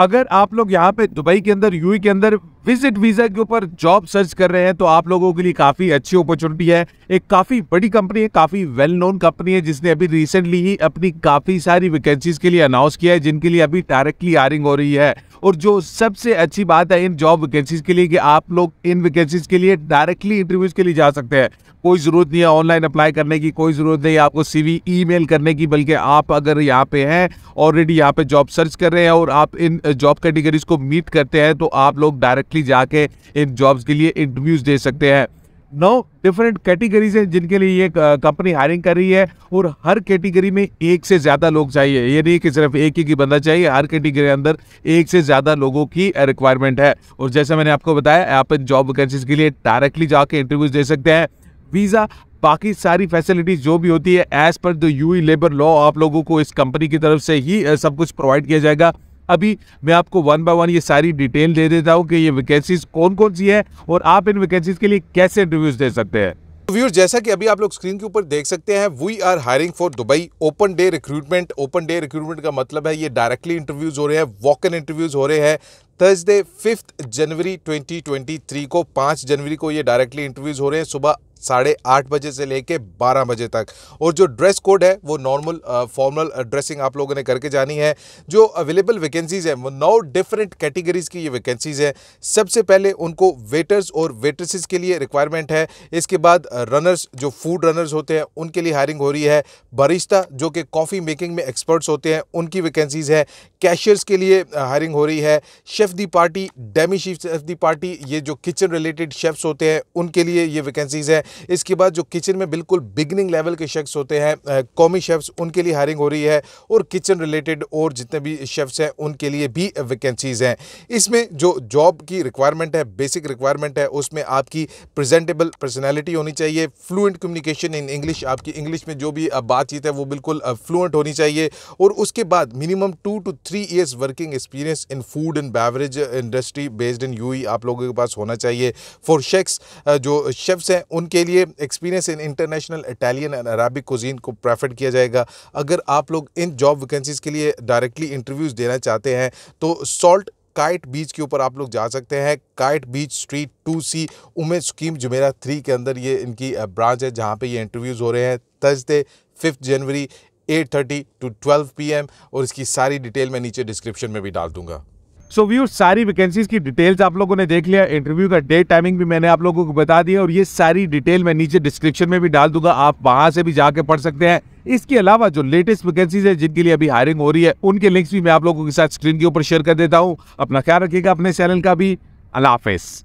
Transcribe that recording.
अगर आप लोग यहाँ पे दुबई के अंदर यूई के अंदर विजिट वीज़ा के ऊपर जॉब सर्च कर रहे हैं तो आप लोगों के लिए काफ़ी अच्छी अपॉर्चुनिटी है एक काफ़ी बड़ी कंपनी है काफ़ी वेल नोन कंपनी है जिसने अभी रिसेंटली ही अपनी काफ़ी सारी वैकेंसीज के लिए अनाउंस किया है जिनके लिए अभी डायरेक्टली आयरिंग हो रही है और जो सबसे अच्छी बात है इन जॉब वैकेंसीज के लिए कि आप लोग इन वैकेंसीज के लिए डायरेक्टली इंटरव्यूज के लिए जा सकते हैं कोई ज़रूरत नहीं है ऑनलाइन अप्लाई करने की कोई ज़रूरत नहीं है आपको सीवी ईमेल करने की बल्कि आप अगर यहाँ पे हैं ऑलरेडी यहाँ पे जॉब सर्च कर रहे हैं और आप इन जॉब कैटेगरीज को मीट करते हैं तो आप लोग डायरेक्टली जाके इन जॉब्स के लिए इंटरव्यूज़ दे सकते हैं नौ डिफरेंट कैटेगरीज हैं जिनके लिए ये कंपनी हायरिंग कर रही है और हर कैटेगरी में एक से ज़्यादा लोग चाहिए ये नहीं कि सिर्फ एक ही की बंदा चाहिए हर कैटेगरी के अंदर एक से ज़्यादा लोगों की रिक्वायरमेंट है और जैसे मैंने आपको बताया आप इन जॉब वैकेंसीज के लिए डायरेक्टली जाके इंटरव्यूज दे सकते हैं वीज़ा बाकी सारी फैसिलिटीज जो भी होती है as per the you labour law आप लोगों को इस कंपनी की तरफ से ही सब कुछ प्रोवाइड किया जाएगा अभी मैं आपको वन बाय वन ये सारी डिटेल दे देता हूँ कि ये वैकेंसीज कौन कौन सी है और आप इन वैकेंसीज के लिए कैसे इंटरव्यूज दे सकते हैं तो व्यूअर्स जैसा कि अभी आप लोग स्क्रीन के ऊपर देख सकते हैं we are hiring for Dubai open day recruitment open day recruitment का मतलब है ये डायरेक्टली इंटरव्यूज हो रहे हैं वॉक इन इंटरव्यूज हो रहे हैं थर्सडे फिफ्थ जनवरी 2023 को पाँच जनवरी को ये डायरेक्टली इंटरव्यूज हो रहे हैं सुबह साढ़े आठ बजे से लेके बारह बजे तक और जो ड्रेस कोड है वो नॉर्मल फॉर्मल ड्रेसिंग आप लोगों ने करके जानी है जो अवेलेबल वैकेंसीज़ हैं वो नौ डिफरेंट कैटेगरीज़ की ये वैकेंसीज़ हैं सबसे पहले उनको वेटर्स और वेटर्सेस के लिए रिक्वायरमेंट है इसके बाद रनर्स जो फूड रनर्स होते हैं उनके लिए हायरिंग हो रही है बरिश्ता जो कि कॉफ़ी मेकिंग में एक्सपर्ट्स होते हैं उनकी वैकेंसीज़ है कैशियर्स के लिए हायरिंग हो रही है chef de partie demi chef de partie ये जो किचन रिलेटेड शेफ्स होते हैं उनके लिए ये वैकेंसीज़ हैं इसके बाद जो किचन में बिल्कुल बिगनिंग लेवल के शख्स होते हैं कौमी शेफ्स उनके लिए हायरिंग हो रही है और किचन रिलेटेड और जितने भी शेफ्स हैं उनके लिए भी वैकेंसीज़ हैं इसमें जो जॉब की रिक्वायरमेंट है बेसिक रिक्वायरमेंट है उसमें आपकी प्रजेंटेबल पर्सनैलिटी होनी चाहिए फ्लूंट कम्युनिकेशन इन इंग्लिश आपकी इंग्लिश में जो भी बातचीत है वो बिल्कुल फ्लूंट होनी चाहिए और उसके बाद minimum two two three years working experience in food and beverage industry based in U आप लोगों के पास होना चाहिए फॉर शेक्स जो शेफ्स हैं उनके के लिए experience in international Italian and Arabic cuisine को प्रेफर किया जाएगा अगर आप लोग इन जॉब वैकेंसीज़ के लिए डायरेक्टली इंटरव्यूज़ देना चाहते हैं तो सॉल्ट काइट बीच के ऊपर आप लोग जा सकते हैं Kite Beach street two C Umm Suqeim Jumeirah three के अंदर ये इनकी ब्रांच है जहाँ पे ये इंटरव्यूज़ हो रहे हैं Thursday fifth January 8:30 to 12 PM और इसकी सारी डिटेल मैं नीचे डिस्क्रिप्शन में भी डाल दूंगा सो व्यू सारी वैकेंसीज की डिटेल्स आप लोगों ने देख लिया इंटरव्यू का डेट टाइमिंग भी मैंने आप लोगों को बता दिया और ये सारी डिटेल मैं नीचे डिस्क्रिप्शन में भी डाल दूंगा आप वहां से भी जाके पढ़ सकते हैं इसके अलावा जो लेटेस्ट वैकेंसीज है जिनके लिए अभी हायरिंग हो रही है उनके लिंक्स भी मैं आप लोगों के साथ स्क्रीन के ऊपर शेयर कर देता हूँ अपना ख्याल रखिएगा अपने चैनल का भी अल्लाह हाफिज़